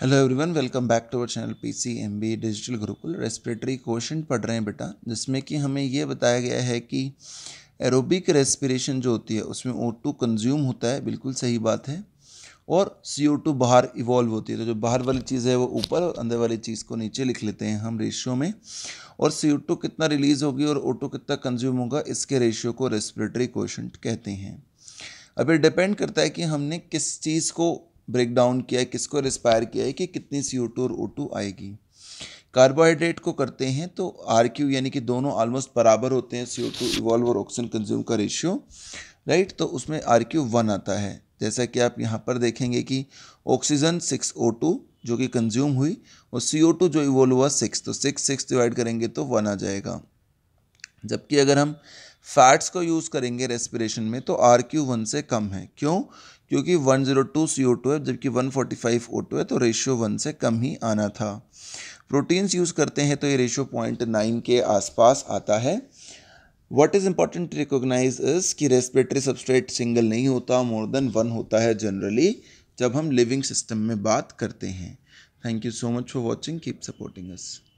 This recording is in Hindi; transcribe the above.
hello everyone welcome back to our channel B digital Gurukul respiratory question पढ़ रहे हैं बेटा जिसमें कि हमें ये बताया गया है कि एरोबिक रेस्पिरेशन जो होती है उसमें ओ टू कंज्यूम होता है बिल्कुल सही बात है और सी ओ टू बाहर इवॉल्व होती है तो जो बाहर वाली चीज़ है वो ऊपर और अंदर वाली चीज़ को नीचे लिख लेते हैं हम रेशियो में और सी ओ टू कितना रिलीज़ होगी और ओ टू कितना कंज्यूम होगा इसके रेशियो को रेस्पिरेटरी क्वेश्चन कहते हैं अब ये डिपेंड करता है कि हमने किस चीज़ को ब्रेक डाउन किया है किसको रिस्पायर किया है कि कितनी सी ओ टू और ओ टू आएगी कार्बोहाइड्रेट को करते हैं तो आर क्यू यानी कि दोनों ऑलमोस्ट बराबर होते हैं सी ओ टू इवॉल्व और ऑक्सीजन कंज्यूम का रेशियो राइट तो उसमें आर क्यू वन आता है जैसा कि आप यहाँ पर देखेंगे कि ऑक्सीजन सिक्स ओ टू जो कि कंज्यूम हुई और सी ओ टू जो इवॉल्व हुआ सिक्स तो सिक्स सिक्स डिवाइड करेंगे तो वन आ जाएगा जबकि अगर हम फैट्स को यूज़ करेंगे रेस्पिरेशन में तो आर क्यू वन से कम है क्यों क्योंकि 102 टू है जबकि 145 टू है तो रेशियो वन से कम ही आना था प्रोटीन्स यूज़ करते हैं तो ये रेशियो पॉइंट नाइन के आसपास आता है what is important to recognize is कि रेस्पिरेटरी सबस्ट्रेट सिंगल नहीं होता मोर देन वन होता है जनरली जब हम लिविंग सिस्टम में बात करते हैं thank you so much for watching keep supporting us